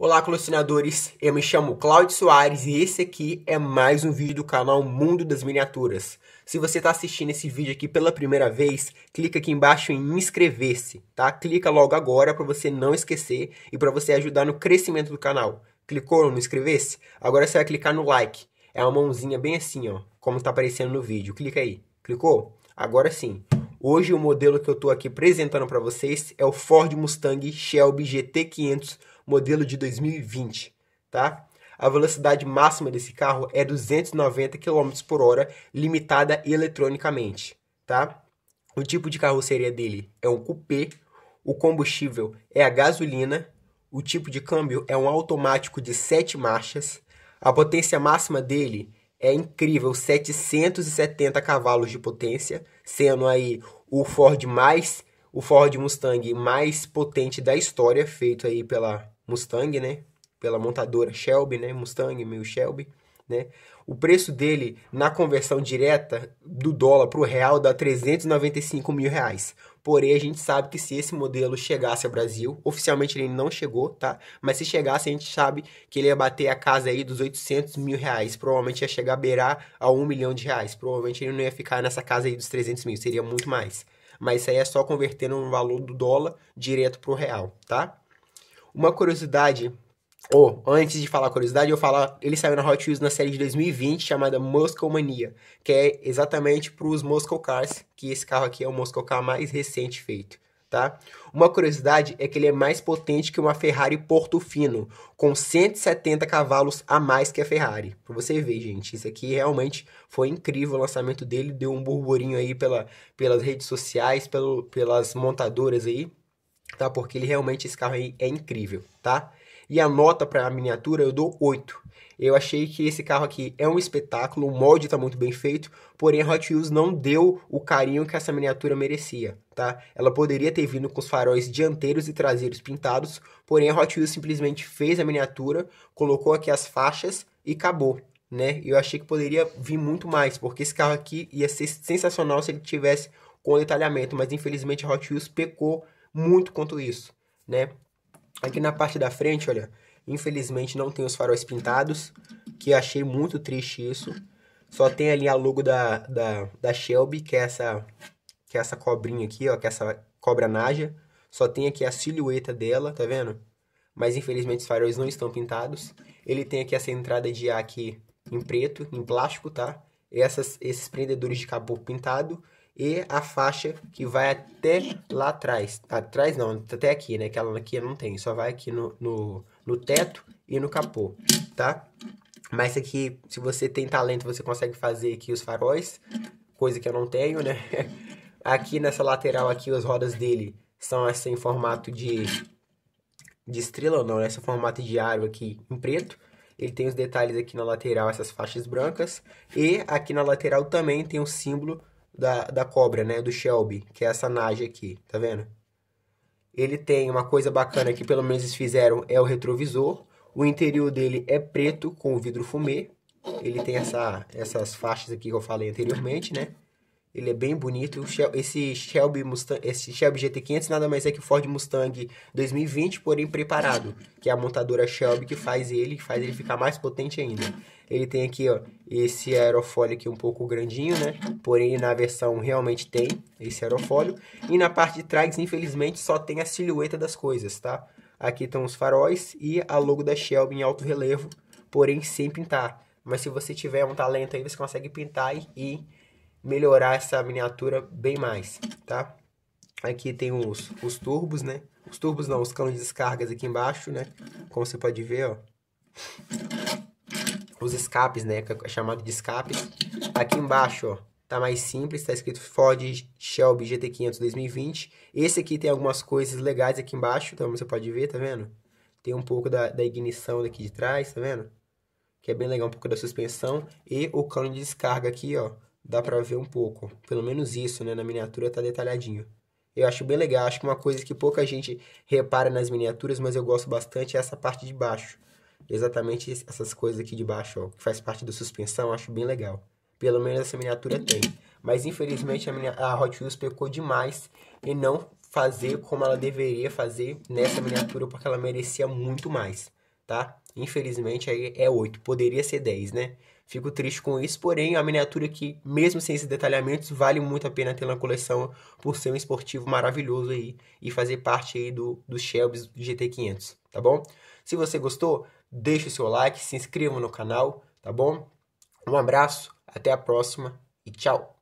Olá, colecionadores! Eu me chamo Claudio Soares e esse aqui é mais um vídeo do canal Mundo das Miniaturas. Se você está assistindo esse vídeo aqui pela primeira vez, clica aqui embaixo em inscrever-se, tá? Clica logo agora para você não esquecer e para você ajudar no crescimento do canal. Clicou no inscrever-se? Agora você vai clicar no like. É uma mãozinha bem assim, ó, como está aparecendo no vídeo. Clica aí. Clicou? Agora sim. Hoje o modelo que eu estou aqui apresentando para vocês é o Ford Mustang Shelby GT500 modelo de 2020, tá? A velocidade máxima desse carro é 290 km por hora, limitada eletronicamente, tá? O tipo de carroceria dele é um coupé, o combustível é a gasolina, o tipo de câmbio é um automático de 7 marchas, a potência máxima dele é incrível, 770 cavalos de potência, sendo aí o Ford mais o Ford Mustang mais potente da história, feito aí pela Mustang, né? Pela montadora Shelby, né? Mustang, meio Shelby, né? O preço dele na conversão direta do dólar para o real dá 395 mil reais. Porém, a gente sabe que se esse modelo chegasse ao Brasil, oficialmente ele não chegou, tá? Mas se chegasse, a gente sabe que ele ia bater a casa aí dos 800 mil reais. Provavelmente ia chegar a beirar a 1 milhão de reais. Provavelmente ele não ia ficar nessa casa aí dos 300 mil, seria muito mais. Mas isso aí é só convertendo no valor do dólar direto pro real, tá? Uma curiosidade, ou oh, antes de falar curiosidade, eu falar, ele saiu na Hot Wheels na série de 2020 chamada Muscle Mania, que é exatamente para os Muscle Cars, que esse carro aqui é o Muscle Car mais recente feito. Tá? Uma curiosidade é que ele é mais potente que uma Ferrari Portofino, com 170 cavalos a mais que a Ferrari. para você ver, gente, isso aqui realmente foi incrível o lançamento dele, deu um burburinho aí pela, pelas redes sociais, pelo, pelas montadoras aí tá? Porque ele realmente, esse carro aí é incrível, tá? E a nota para a miniatura eu dou 8. Eu achei que esse carro aqui é um espetáculo, o molde está muito bem feito, porém a Hot Wheels não deu o carinho que essa miniatura merecia, tá? Ela poderia ter vindo com os faróis dianteiros e traseiros pintados, porém a Hot Wheels simplesmente fez a miniatura, colocou aqui as faixas e acabou, né? Eu achei que poderia vir muito mais, porque esse carro aqui ia ser sensacional se ele tivesse com detalhamento, mas infelizmente a Hot Wheels pecou muito quanto isso, né? Aqui na parte da frente, olha, infelizmente não tem os faróis pintados, que achei muito triste isso. Só tem ali a logo da, da, da Shelby, que é essa que é essa cobrinha aqui, ó, que é essa cobra naja. Só tem aqui a silhueta dela, tá vendo? Mas infelizmente os faróis não estão pintados. Ele tem aqui essa entrada de ar aqui em preto, em plástico, tá? essas, esses prendedores de cabo pintado e a faixa que vai até lá atrás. Atrás não, até aqui, né? Aquela aqui não tem, só vai aqui no, no, no teto e no capô, tá? Mas aqui, é se você tem talento, você consegue fazer aqui os faróis, coisa que eu não tenho, né? Aqui nessa lateral aqui, as rodas dele são assim em formato de, de estrela ou não, né? Esse formato de aro aqui em preto. Ele tem os detalhes aqui na lateral, essas faixas brancas. E aqui na lateral também tem o símbolo da, da cobra, né? Do Shelby, que é essa Nage aqui, tá vendo? Ele tem uma coisa bacana que pelo menos eles fizeram, é o retrovisor. O interior dele é preto com vidro fumê. Ele tem essa, essas faixas aqui que eu falei anteriormente, né? Ele é bem bonito. Esse Shelby, Mustang, esse Shelby GT500 nada mais é que o Ford Mustang 2020, porém preparado. Que é a montadora Shelby que faz ele, faz ele ficar mais potente ainda. Ele tem aqui, ó, esse aerofólio aqui um pouco grandinho, né? Porém, na versão realmente tem esse aerofólio. E na parte de trás, infelizmente, só tem a silhueta das coisas, tá? Aqui estão os faróis e a logo da Shelby em alto relevo, porém sem pintar. Mas se você tiver um talento aí, você consegue pintar e melhorar essa miniatura bem mais, tá? Aqui tem os, os turbos, né? Os turbos não, os canos de descargas aqui embaixo, né? Como você pode ver, ó. Os escapes, né? Que é chamado de escapes. Aqui embaixo, ó. Tá mais simples, tá escrito Ford Shelby GT500 2020. Esse aqui tem algumas coisas legais aqui embaixo, então você pode ver, tá vendo? Tem um pouco da, da ignição daqui de trás, tá vendo? Que é bem legal, um pouco da suspensão. E o cano de descarga aqui, ó dá para ver um pouco. Pelo menos isso, né? Na miniatura tá detalhadinho. Eu acho bem legal, acho que uma coisa que pouca gente repara nas miniaturas, mas eu gosto bastante é essa parte de baixo. Exatamente essas coisas aqui de baixo, ó, que faz parte da suspensão, acho bem legal. Pelo menos essa miniatura tem. Mas infelizmente a, minha, a Hot Wheels pecou demais em não fazer como ela deveria fazer nessa miniatura, porque ela merecia muito mais, tá? Infelizmente aí é 8, poderia ser 10, né? Fico triste com isso, porém a miniatura que, mesmo sem esses detalhamentos, vale muito a pena ter na coleção por ser um esportivo maravilhoso aí e fazer parte aí do, do Shelby GT500, tá bom? Se você gostou, deixe o seu like, se inscreva no canal, tá bom? Um abraço, até a próxima e tchau!